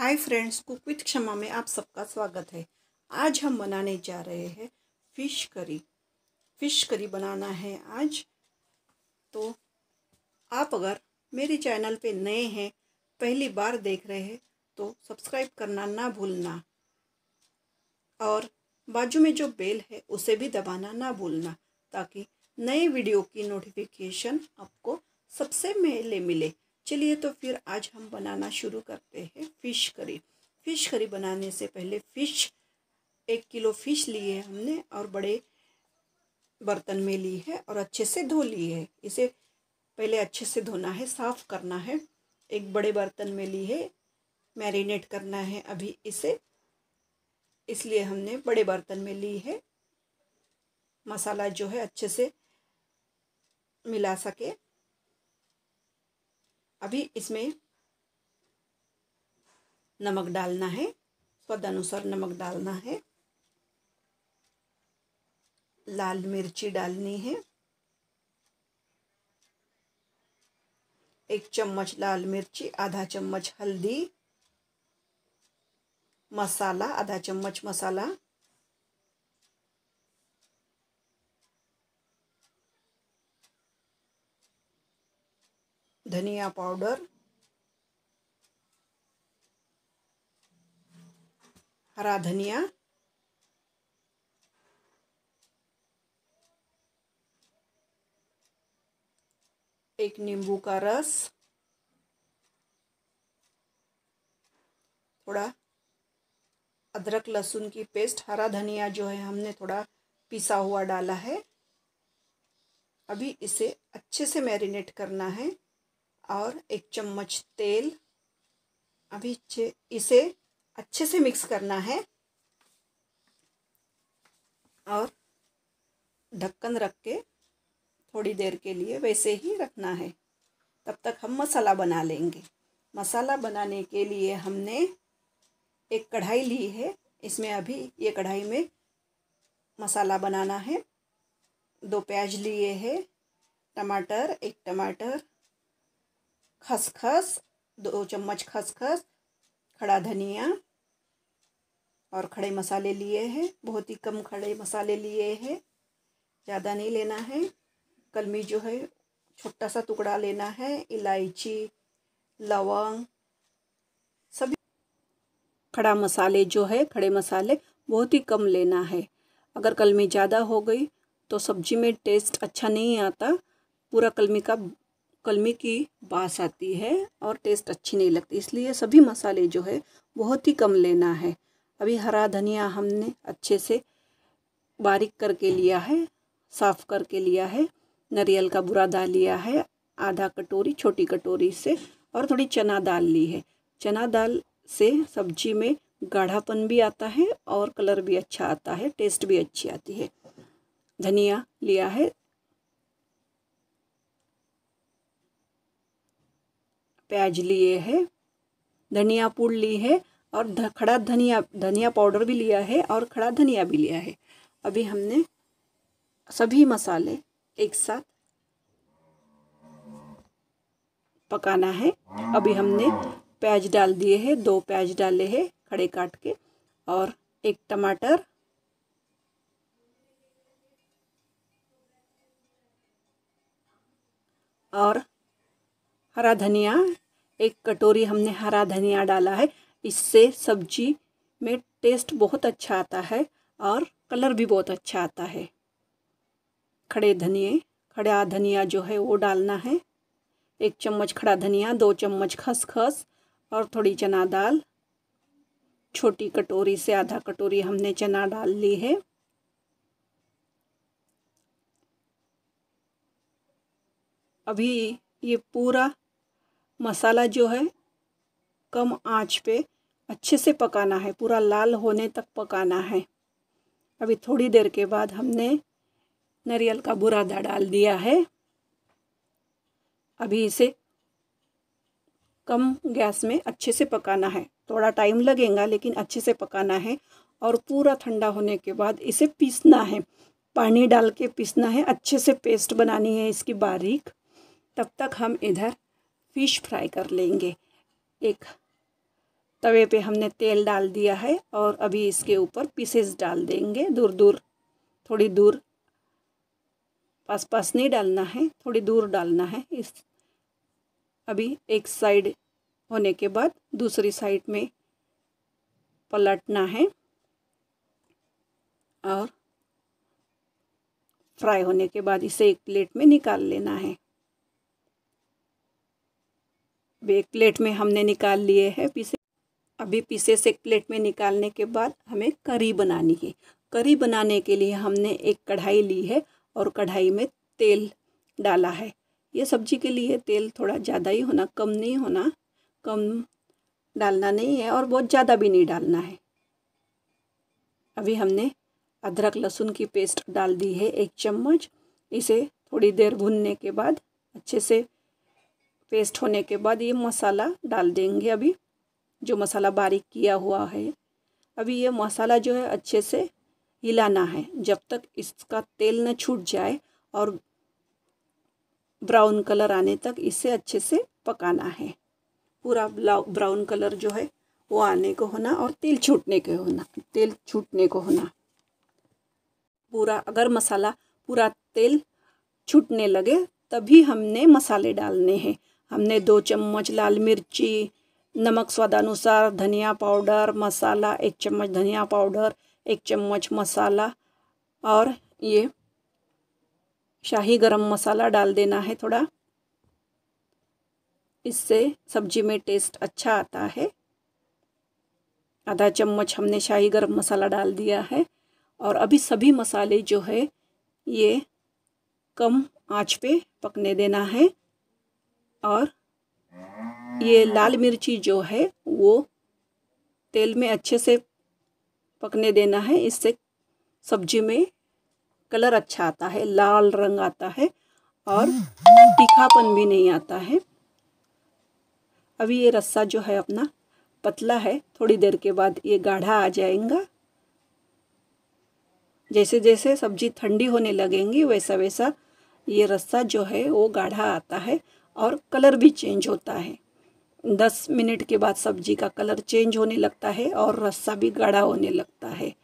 hi friends cook with क्षमा में आप सबका स्वागत है आज हम बनाने जा रहे हैं फिश करी फिश करी बनाना है आज तो आप अगर मेरे चैनल पे नए हैं पहली बार देख रहे हैं तो सब्सक्राइब करना ना भूलना और बाजू में जो बेल है उसे भी दबाना ना भूलना ताकि नए वीडियो की नोटिफिकेशन आपको सबसे पहले मिले चलिए तो फिर आज हम बनाना शुरू करते हैं फ़िश करी फ़िश करी बनाने से पहले फ़िश एक किलो फ़िश ली है हमने और बड़े बर्तन में ली है और अच्छे से धो ली है इसे पहले अच्छे से धोना है साफ़ करना है एक बड़े बर्तन में ली है मैरिनेट करना है अभी इसे इसलिए हमने बड़े बर्तन में ली है मसाला जो है अच्छे से मिला सके अभी इसमें नमक डालना है स्वाद अनुसार नमक डालना है लाल मिर्ची डालनी है एक चम्मच लाल मिर्ची आधा चम्मच हल्दी मसाला आधा चम्मच मसाला धनिया पाउडर हरा धनिया एक नींबू का रस थोड़ा अदरक लहसुन की पेस्ट हरा धनिया जो है हमने थोड़ा पिसा हुआ डाला है अभी इसे अच्छे से मैरिनेट करना है और एक चम्मच तेल अभी इसे अच्छे से मिक्स करना है और ढक्कन रख के थोड़ी देर के लिए वैसे ही रखना है तब तक हम मसाला बना लेंगे मसाला बनाने के लिए हमने एक कढ़ाई ली है इसमें अभी ये कढ़ाई में मसाला बनाना है दो प्याज लिए हैं टमाटर एक टमाटर खसखस दो चम्मच खसखस खड़ा धनिया और खड़े मसाले लिए हैं बहुत ही कम खड़े मसाले लिए हैं ज़्यादा नहीं लेना है कलमी जो है छोटा सा टुकड़ा लेना है इलायची लवंग सभी खड़ा मसाले जो है खड़े मसाले बहुत ही कम लेना है अगर कलमी ज़्यादा हो गई तो सब्जी में टेस्ट अच्छा नहीं आता पूरा कलमी का कलमी की बास आती है और टेस्ट अच्छी नहीं लगती इसलिए सभी मसाले जो है बहुत ही कम लेना है अभी हरा धनिया हमने अच्छे से बारीक करके लिया है साफ़ करके लिया है नरियल का बुरा दाल लिया है आधा कटोरी छोटी कटोरी से और थोड़ी चना दाल ली है चना दाल से सब्जी में गाढ़ापन भी आता है और कलर भी अच्छा आता है टेस्ट भी अच्छी आती है धनिया लिया है प्याज लिए है धनिया पूड़ ली है और ध, खड़ा धनिया धनिया पाउडर भी लिया है और खड़ा धनिया भी लिया है अभी हमने सभी मसाले एक साथ पकाना है अभी हमने प्याज डाल दिए हैं दो प्याज डाले हैं खड़े काट के और एक टमाटर और हरा धनिया एक कटोरी हमने हरा धनिया डाला है इससे सब्जी में टेस्ट बहुत अच्छा आता है और कलर भी बहुत अच्छा आता है खड़े धनिए खड़ा धनिया जो है वो डालना है एक चम्मच खड़ा धनिया दो चम्मच खसखस और थोड़ी चना दाल छोटी कटोरी से आधा कटोरी हमने चना डाल ली है अभी ये पूरा मसाला जो है कम आंच पे अच्छे से पकाना है पूरा लाल होने तक पकाना है अभी थोड़ी देर के बाद हमने नरियल का बुरादा डाल दिया है अभी इसे कम गैस में अच्छे से पकाना है थोड़ा टाइम लगेगा लेकिन अच्छे से पकाना है और पूरा ठंडा होने के बाद इसे पीसना है पानी डाल के पीसना है अच्छे से पेस्ट बनानी है इसकी बारीक तब तक हम इधर फ़िश फ्राई कर लेंगे एक तवे पे हमने तेल डाल दिया है और अभी इसके ऊपर पीसेस डाल देंगे दूर दूर थोड़ी दूर पास पास नहीं डालना है थोड़ी दूर डालना है इस अभी एक साइड होने के बाद दूसरी साइड में पलटना है और फ्राई होने के बाद इसे एक प्लेट में निकाल लेना है अब एक प्लेट में हमने निकाल लिए हैं पीसे अभी पीसे से एक प्लेट में निकालने के बाद हमें करी बनानी है करी बनाने के लिए हमने एक कढ़ाई ली है और कढ़ाई में तेल डाला है ये सब्जी के लिए तेल थोड़ा ज़्यादा ही होना कम नहीं होना कम डालना नहीं है और बहुत ज़्यादा भी नहीं डालना है अभी हमने अदरक लहसुन की पेस्ट डाल दी है एक चम्मच इसे थोड़ी देर भुनने के बाद अच्छे से पेस्ट होने के बाद ये मसाला डाल देंगे अभी जो मसाला बारीक किया हुआ है अभी ये मसाला जो है अच्छे से हिलाना है जब तक इसका तेल न छूट जाए और ब्राउन कलर आने तक इसे अच्छे से पकाना है पूरा ब्राउन कलर जो है वो आने को होना और तेल छूटने के होना तेल छूटने को होना पूरा अगर मसाला पूरा तेल छूटने लगे तभी हमने मसाले डालने हैं हमने दो चम्मच लाल मिर्ची नमक स्वादानुसार धनिया पाउडर मसाला एक चम्मच धनिया पाउडर एक चम्मच मसाला और ये शाही गरम मसाला डाल देना है थोड़ा इससे सब्जी में टेस्ट अच्छा आता है आधा चम्मच हमने शाही गरम मसाला डाल दिया है और अभी सभी मसाले जो है ये कम आंच पे पकने देना है और ये लाल मिर्ची जो है वो तेल में अच्छे से पकने देना है इससे सब्जी में कलर अच्छा आता है लाल रंग आता है और तीखापन भी नहीं आता है अभी ये रस्सा जो है अपना पतला है थोड़ी देर के बाद ये गाढ़ा आ जाएगा जैसे जैसे सब्जी ठंडी होने लगेंगी वैसा वैसा ये रस्सा जो है वो गाढ़ा आता है और कलर भी चेंज होता है दस मिनट के बाद सब्जी का कलर चेंज होने लगता है और रस्सा भी गाढ़ा होने लगता है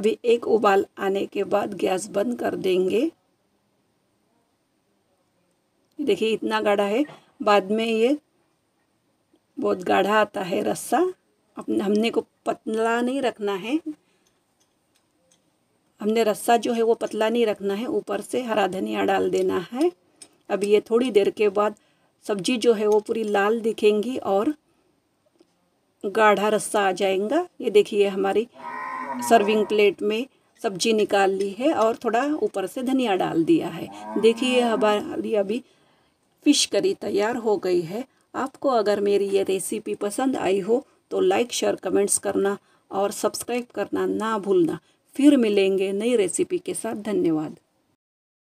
अभी एक उबाल आने के बाद गैस बंद कर देंगे देखिए इतना गाढ़ा है बाद में ये बहुत गाढ़ा आता है रस्सा अपने हमने को पतला नहीं रखना है हमने रस्सा जो है वो पतला नहीं रखना है ऊपर से हरा धनिया डाल देना है अब ये थोड़ी देर के बाद सब्जी जो है वो पूरी लाल दिखेंगी और गाढ़ा रस्सा आ जाएगा ये देखिए हमारी सर्विंग प्लेट में सब्जी निकाल ली है और थोड़ा ऊपर से धनिया डाल दिया है देखिए हमारी अभी फ़िश करी तैयार हो गई है आपको अगर मेरी ये रेसिपी पसंद आई हो तो लाइक शेयर कमेंट्स करना और सब्सक्राइब करना ना भूलना फिर मिलेंगे नई रेसिपी के साथ धन्यवाद